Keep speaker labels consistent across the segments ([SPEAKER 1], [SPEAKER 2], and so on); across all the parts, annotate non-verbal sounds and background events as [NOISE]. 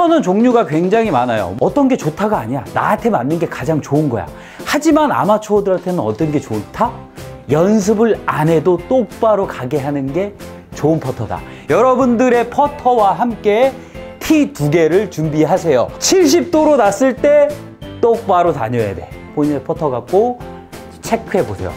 [SPEAKER 1] 추천은 종류가 굉장히 많아요 어떤 게 좋다가 아니야 나한테 맞는 게 가장 좋은 거야 하지만 아마추어들한테는 어떤 게 좋다? 연습을 안 해도 똑바로 가게 하는 게 좋은 퍼터다 여러분들의 퍼터와 함께 티 두 개를 준비하세요 70도로 났을 때 똑바로 다녀야 돼 본인의 퍼터 갖고 체크해 보세요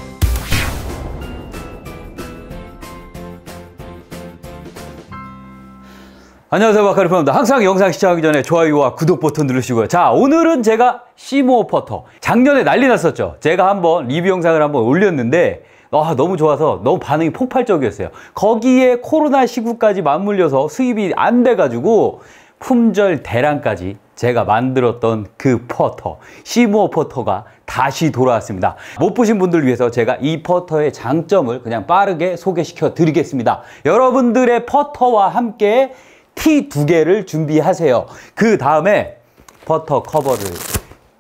[SPEAKER 1] 안녕하세요 마카리프입니다 항상 영상 시작하기 전에 좋아요와 구독 버튼 누르시고요 자 오늘은 제가 시모 퍼터 작년에 난리 났었죠 제가 한번 리뷰 영상을 한번 올렸는데 아, 너무 좋아서 너무 반응이 폭발적이었어요 거기에 코로나 시국까지 맞물려서 수입이 안 돼가지고 품절 대란까지 제가 만들었던 그 퍼터 시모 퍼터가 다시 돌아왔습니다 못 보신 분들 을 위해서 제가 이 퍼터의 장점을 그냥 빠르게 소개시켜 드리겠습니다 여러분들의 퍼터와 함께 티두 개를 준비하세요. 그 다음에 버터 커버를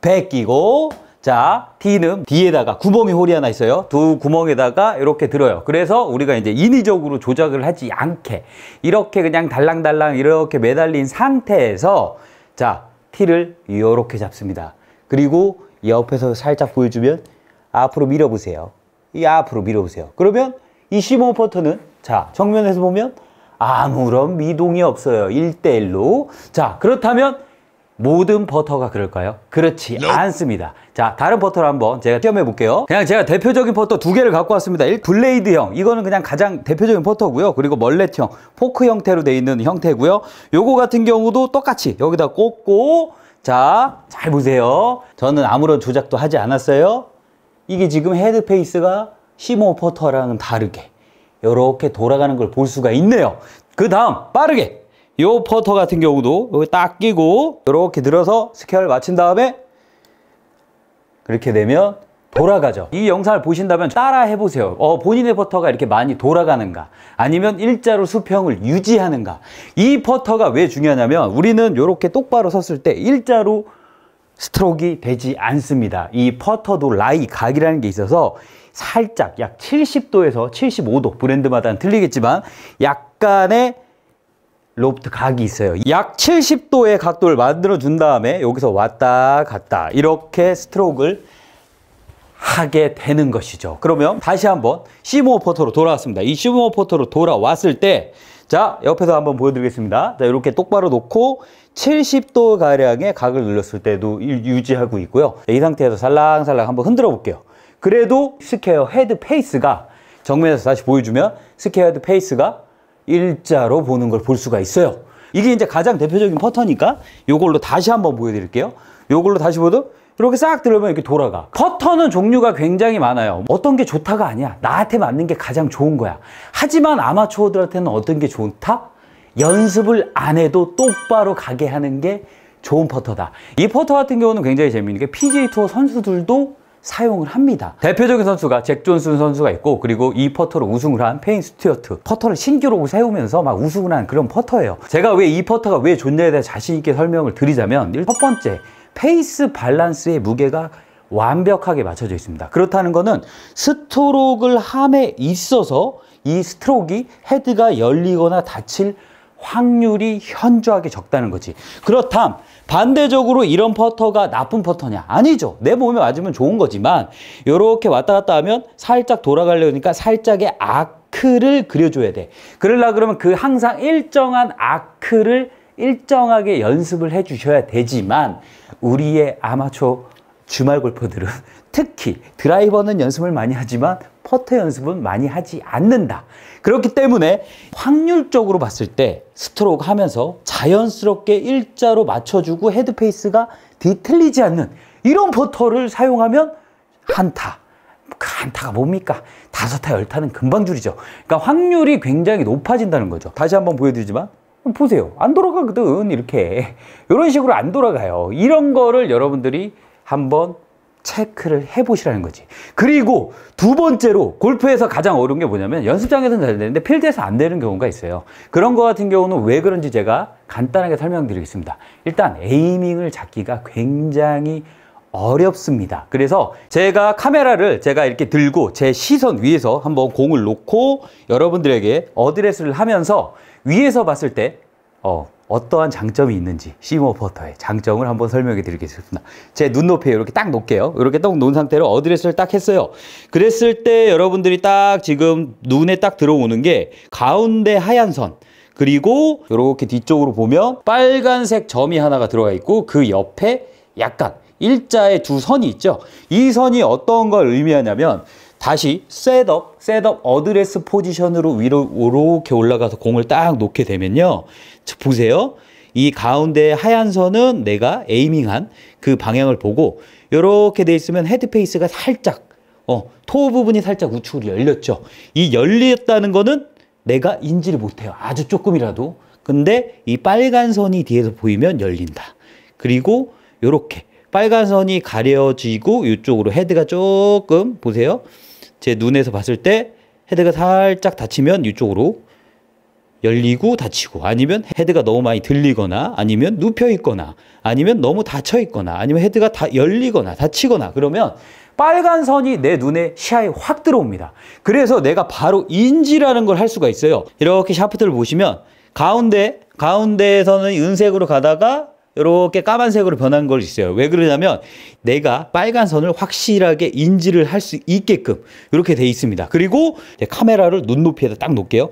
[SPEAKER 1] 베끼고 자, 티는 뒤에다가 구멍이 홀이 하나 있어요. 두 구멍에다가 이렇게 들어요. 그래서 우리가 이제 인위적으로 조작을 하지 않게 이렇게 그냥 달랑달랑 이렇게 매달린 상태에서 자, 티를 이렇게 잡습니다. 그리고 옆에서 살짝 보여주면 앞으로 밀어보세요. 이 앞으로 밀어보세요. 그러면 이 15%는 터 자, 정면에서 보면 아무런 미동이 없어요. 1대1로. 자, 그렇다면 모든 버터가 그럴까요? 그렇지 않습니다. 자, 다른 버터를 한번 제가 시험해 볼게요. 그냥 제가 대표적인 버터 두 개를 갖고 왔습니다. 1. 블레이드형, 이거는 그냥 가장 대표적인 버터고요. 그리고 멀렛형, 포크 형태로 돼 있는 형태고요. 요거 같은 경우도 똑같이 여기다 꽂고 자, 잘 보세요. 저는 아무런 조작도 하지 않았어요. 이게 지금 헤드페이스가 시모 버터랑은 다르게 이렇게 돌아가는 걸 볼 수가 있네요. 그 다음 빠르게 요 퍼터 같은 경우도 여기 딱 끼고 이렇게 들어서 스퀘어를 맞춘 다음에 그렇게 되면 돌아가죠. 이 영상을 보신다면 따라 해보세요. 어, 본인의 퍼터가 이렇게 많이 돌아가는가 아니면 일자로 수평을 유지하는가 이 퍼터가 왜 중요하냐면 우리는 이렇게 똑바로 섰을 때 일자로 스트로크가 되지 않습니다. 이 퍼터도 라이 각이라는 게 있어서 살짝 약 70도에서 75도 브랜드마다는 틀리겠지만 약간의 로프트 각이 있어요 약 70도의 각도를 만들어 준 다음에 여기서 왔다 갔다 이렇게 스트로크를 하게 되는 것이죠 그러면 다시 한번 시모어 포터로 돌아왔습니다 이 시모어 포터로 돌아왔을 때자 옆에서 한번 보여드리겠습니다 자 이렇게 똑바로 놓고 70도 가량의 각을 눌렀을 때도 유지하고 있고요 이 상태에서 살랑살랑 한번 흔들어 볼게요 그래도 스퀘어 헤드 페이스가 정면에서 다시 보여주면 스퀘어 헤드 페이스가 일자로 보는 걸 볼 수가 있어요. 이게 이제 가장 대표적인 퍼터니까 이걸로 다시 한번 보여드릴게요. 이걸로 다시 보도 이렇게 싹 들으면 이렇게 돌아가. 퍼터는 종류가 굉장히 많아요. 어떤 게 좋다가 아니야. 나한테 맞는 게 가장 좋은 거야. 하지만 아마추어들한테는 어떤 게 좋다? 연습을 안 해도 똑바로 가게 하는 게 좋은 퍼터다. 이 퍼터 같은 경우는 굉장히 재미있는 게 PGA 투어 선수들도 사용을 합니다. 대표적인 선수가 잭 존슨 선수가 있고 그리고 이 퍼터로 우승을 한 페인 스튜어트 퍼터를 신기록을 세우면서 막 우승을 한 그런 퍼터예요. 제가 왜 이 퍼터가 왜존재에 대해 자신 있게 설명을 드리자면 첫 번째 페이스 밸런스의 무게가 완벽하게 맞춰져 있습니다. 그렇다는 것은 스트로크를 함에 있어서 이 스트로크가 헤드가 열리거나 닫힐 확률이 현저하게 적다는 거지. 그렇담 반대적으로 이런 퍼터가 나쁜 퍼터냐? 아니죠. 내 몸에 맞으면 좋은 거지만 이렇게 왔다 갔다 하면 살짝 돌아가려니까 살짝의 아크를 그려줘야 돼. 그러려 그러면 그 항상 일정한 아크를 일정하게 연습을 해주셔야 되지만 우리의 아마추어 주말 골퍼들은 특히 드라이버는 연습을 많이 하지만 퍼터 연습은 많이 하지 않는다. 그렇기 때문에 확률적으로 봤을 때 스트로크 하면서 자연스럽게 일자로 맞춰주고 헤드페이스가 뒤틀리지 않는 이런 퍼터를 사용하면 한타. 한타가 뭡니까? 다섯 타, 열 타는 금방 줄이죠. 그러니까 확률이 굉장히 높아진다는 거죠. 다시 한번 보여드리지만 보세요. 안 돌아가거든, 이렇게. 이런 식으로 안 돌아가요. 이런 거를 여러분들이 한번 체크를 해보시라는 거지. 그리고 두 번째로 골프에서 가장 어려운 게 뭐냐면 연습장에서는 잘 되는데 필드에서 안 되는 경우가 있어요. 그런 거 같은 경우는 왜 그런지 제가 간단하게 설명드리겠습니다. 일단 에이밍을 잡기가 굉장히 어렵습니다. 그래서 제가 카메라를 제가 이렇게 들고 제 시선 위에서 한번 공을 놓고 여러분들에게 어드레스를 하면서 위에서 봤을 때 어, 어떠한 장점이 있는지 시모 포터의 장점을 한번 설명해 드리겠습니다. 제 눈높이에 이렇게 딱 놓을게요. 이렇게 딱 놓은 상태로 어드레스를 딱 했어요. 그랬을 때 여러분들이 딱 지금 눈에 딱 들어오는 게 가운데 하얀 선 그리고 이렇게 뒤쪽으로 보면 빨간색 점이 하나가 들어가 있고 그 옆에 약간 일자의 두 선이 있죠. 이 선이 어떤 걸 의미하냐면 다시 셋업, 셋업 어드레스 포지션으로 위로 이렇게 올라가서 공을 딱 놓게 되면요. 보세요. 이 가운데 하얀 선은 내가 에이밍한 그 방향을 보고 이렇게 돼 있으면 헤드페이스가 살짝 어, 토 부분이 살짝 우측으로 열렸죠. 이 열렸다는 거는 내가 인지를 못해요. 아주 조금이라도. 근데 이 빨간 선이 뒤에서 보이면 열린다. 그리고 이렇게 빨간 선이 가려지고 이쪽으로 헤드가 조금 보세요. 제 눈에서 봤을 때 헤드가 살짝 닫히면 이쪽으로 열리고 닫히고 아니면 헤드가 너무 많이 들리거나 아니면 눕혀 있거나 아니면 너무 닫혀 있거나 아니면 헤드가 다 열리거나 닫히거나 그러면 빨간 선이 내 눈에 시야에 확 들어옵니다. 그래서 내가 바로 인지라는 걸 할 수가 있어요. 이렇게 샤프트를 보시면 가운데 가운데에서는 은색으로 가다가 이렇게 까만색으로 변한 걸 있어요. 왜 그러냐면 내가 빨간 선을 확실하게 인지를 할 수 있게끔 이렇게 돼 있습니다. 그리고 카메라를 눈높이에다 딱 놓을게요.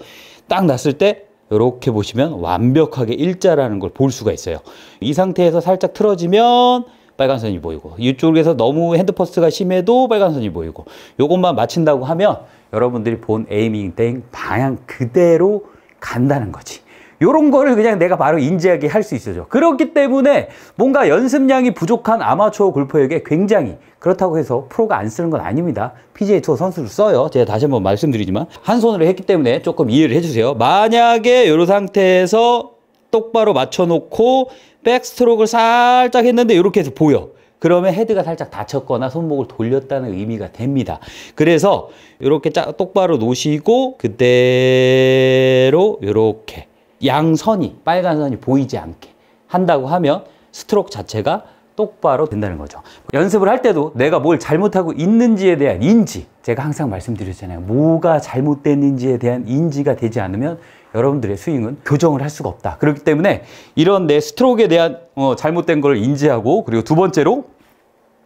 [SPEAKER 1] 딱 났을 때 이렇게 보시면 완벽하게 일자라는 걸 볼 수가 있어요. 이 상태에서 살짝 틀어지면 빨간선이 보이고 이쪽에서 너무 핸드퍼스가 심해도 빨간선이 보이고 이것만 맞춘다고 하면 여러분들이 본 에이밍 땡 방향 그대로 간다는 거지. 이런 거를 그냥 내가 바로 인지하게 할 수 있어요. 그렇기 때문에 뭔가 연습량이 부족한 아마추어 골퍼에게 굉장히 그렇다고 해서 프로가 안 쓰는 건 아닙니다. PGA 투어 선수를 써요. 제가 다시 한번 말씀드리지만 한 손으로 했기 때문에 조금 이해를 해주세요. 만약에 이런 상태에서 똑바로 맞춰놓고 백스트로크를 살짝 했는데 이렇게 해서 보여. 그러면 헤드가 살짝 다쳤거나 손목을 돌렸다는 의미가 됩니다. 그래서 이렇게 똑바로 놓으시고 그대로 이렇게 양선이 빨간 선이 보이지 않게 한다고 하면 스트로크 자체가 똑바로 된다는 거죠 연습을 할 때도 내가 뭘 잘못하고 있는지에 대한 인지 제가 항상 말씀드렸잖아요 뭐가 잘못됐는지에 대한 인지가 되지 않으면 여러분들의 스윙은 교정을 할 수가 없다 그렇기 때문에 이런 내 스트로크에 대한 어, 잘못된 걸 인지하고 그리고 두 번째로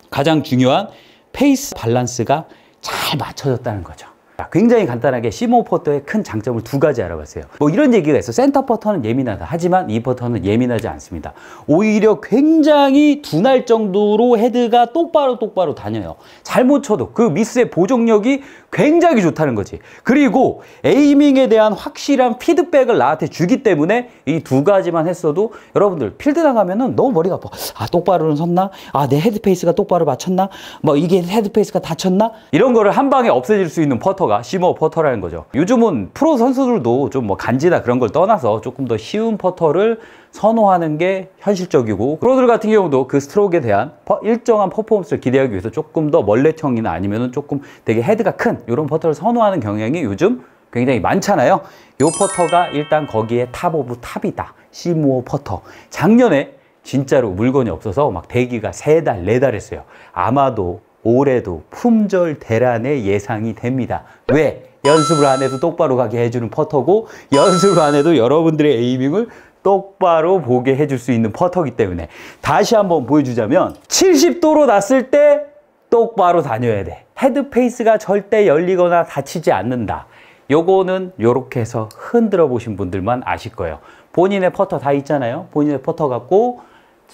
[SPEAKER 1] 가장 중요한 페이스 밸런스가 잘 맞춰졌다는 거죠 아, 굉장히 간단하게 시모 퍼터의 큰 장점을 두 가지 알아봤어요 뭐 이런 얘기가 있어 센터 퍼터는 예민하다 하지만 이 퍼터는 예민하지 않습니다 오히려 굉장히 둔할 정도로 헤드가 똑바로 똑바로 다녀요 잘못 쳐도 그 미스의 보정력이 굉장히 좋다는 거지. 그리고 에이밍에 대한 확실한 피드백을 나한테 주기 때문에 이 두 가지만 했어도 여러분들 필드 나가면은 너무 머리가 아파. 아, 똑바로는 섰나? 아, 내 헤드페이스가 똑바로 맞췄나? 뭐 이게 헤드페이스가 다쳤나? 이런 거를 한 방에 없애질 수 있는 퍼터가 심어 퍼터라는 거죠. 요즘은 프로 선수들도 좀 뭐 간지나 그런 걸 떠나서 조금 더 쉬운 퍼터를 선호하는 게 현실적이고 프로들 같은 경우도 그 스트로크에 대한 일정한 퍼포먼스를 기대하기 위해서 조금 더 멀레청이나 아니면 조금 되게 헤드가 큰 이런 퍼터를 선호하는 경향이 요즘 굉장히 많잖아요 요 퍼터가 일단 거기에 탑 오브 탑이다 시무어 퍼터 작년에 진짜로 물건이 없어서 막 대기가 세달네 달 했어요 아마도 올해도 품절 대란의 예상이 됩니다 왜? 연습을 안 해도 똑바로 가게 해주는 퍼터고 연습을 안 해도 여러분들의 에이밍을 똑바로 보게 해줄 수 있는 퍼터기 때문에 다시 한번 보여주자면 70도로 났을 때 똑바로 다녀야 돼 헤드 페이스가 절대 열리거나 닫히지 않는다 요거는 요렇게 해서 흔들어 보신 분들만 아실 거예요 본인의 퍼터 다 있잖아요 본인의 퍼터 갖고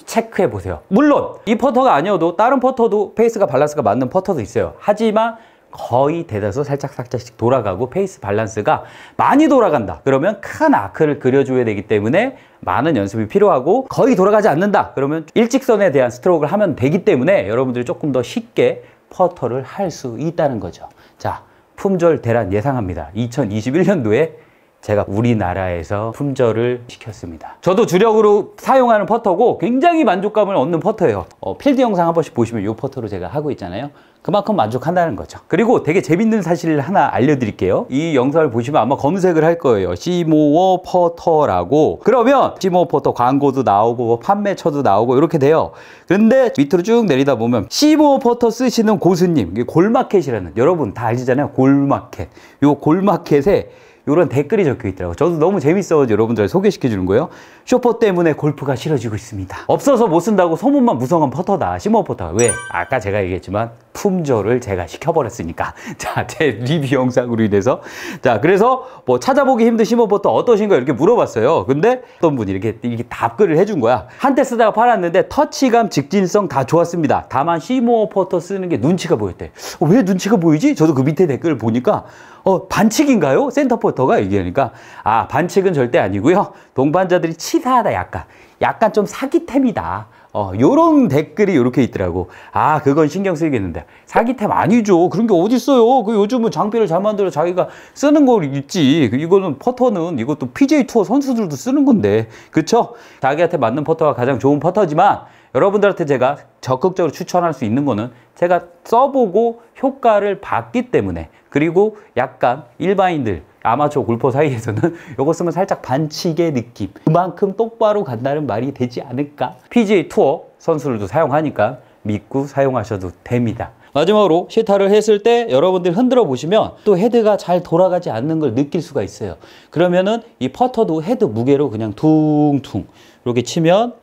[SPEAKER 1] 체크해 보세요 물론 이 퍼터가 아니어도 다른 퍼터도 페이스가 밸런스가 맞는 퍼터도 있어요 하지만 거의 대다수 살짝 살짝씩 돌아가고 페이스 밸런스가 많이 돌아간다 그러면 큰 아크를 그려줘야 되기 때문에 많은 연습이 필요하고 거의 돌아가지 않는다 그러면 일직선에 대한 스트로크를 하면 되기 때문에 여러분들이 조금 더 쉽게 퍼터를 할 수 있다는 거죠 자 품절 대란 예상합니다 2021년도에 제가 우리나라에서 품절을 시켰습니다 저도 주력으로 사용하는 퍼터고 굉장히 만족감을 얻는 퍼터예요 어, 필드 영상 한 번씩 보시면 이 퍼터로 제가 하고 있잖아요 그만큼 만족한다는 거죠 그리고 되게 재밌는 사실 하나 알려드릴게요 이 영상을 보시면 아마 검색을 할 거예요 시모어 퍼터라고 그러면 시모어 퍼터 광고도 나오고 뭐 판매처도 나오고 이렇게 돼요 그런데 밑으로 쭉 내리다 보면 시모어 퍼터 쓰시는 고수님 골마켓이라는 여러분 다 아시잖아요 골마켓 이 골마켓에 이런 댓글이 적혀 있더라고요. 저도 너무 재밌어가지고 여러분들 소개시켜 주는 거예요. 쇼퍼 때문에 골프가 싫어지고 있습니다. 없어서 못 쓴다고 소문만 무성한 퍼터다. 심어 퍼터. 왜? 아까 제가 얘기했지만 품절을 제가 시켜버렸으니까 [LAUGHS] 자제 리뷰 영상으로 인해서 자 그래서 뭐 찾아보기 힘든 심호버터 어떠신가 이렇게 물어봤어요 근데 어떤 분이 이렇게, 이렇게 답글을 해준 거야 한때 쓰다가 팔았는데 터치감 직진성 다 좋았습니다 다만 심호포터 쓰는 게 눈치가 보였대 어, 왜 눈치가 보이지? 저도 그 밑에 댓글을 보니까 어, 반칙인가요? 센터포터가 얘기하니까 아 반칙은 절대 아니고요 동반자들이 치사하다 약간 약간 좀 사기템이다 어, 요런 댓글이 이렇게 있더라고. 아, 그건 신경 쓰이겠는데. 사기템 아니죠. 그런 게 어딨어요. 그 요즘은 장비를 잘 만들어 자기가 쓰는 거 있지. 그 이거는 퍼터는 이것도 PJ 투어 선수들도 쓰는 건데. 그쵸? 자기한테 맞는 퍼터가 가장 좋은 퍼터지만 여러분들한테 제가 적극적으로 추천할 수 있는 거는 제가 써보고 효과를 봤기 때문에 그리고 약간 일반인들 아마추어 골퍼 사이에서는 이거 [LAUGHS] 쓰면 살짝 반칙의 느낌 그만큼 똑바로 간다는 말이 되지 않을까 PGA 투어 선수들도 사용하니까 믿고 사용하셔도 됩니다 마지막으로 시타를 했을 때 여러분들 흔들어 보시면 또 헤드가 잘 돌아가지 않는 걸 느낄 수가 있어요 그러면은 이 퍼터도 헤드 무게로 그냥 퉁퉁 이렇게 치면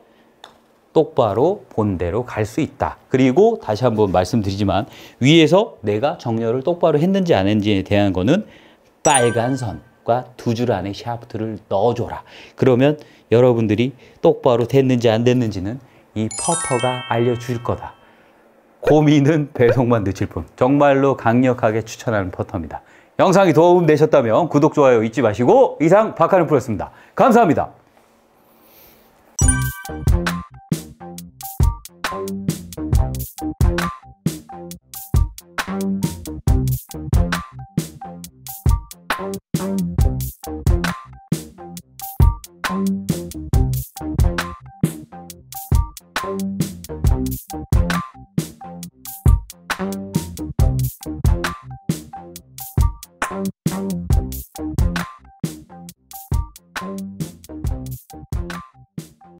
[SPEAKER 1] 똑바로 본대로 갈 수 있다. 그리고 다시 한번 말씀드리지만 위에서 내가 정렬을 똑바로 했는지 안 했는지에 대한 거는 빨간 선과 두 줄 안에 샤프트를 넣어줘라. 그러면 여러분들이 똑바로 됐는지 안 됐는지는 이 퍼터가 알려줄 거다. 고민은 배송만 늦을 뿐. 정말로 강력하게 추천하는 퍼터입니다. 영상이 도움되셨다면 구독, 좋아요 잊지 마시고 이상 박하는 프로였습니다. 감사합니다. Thank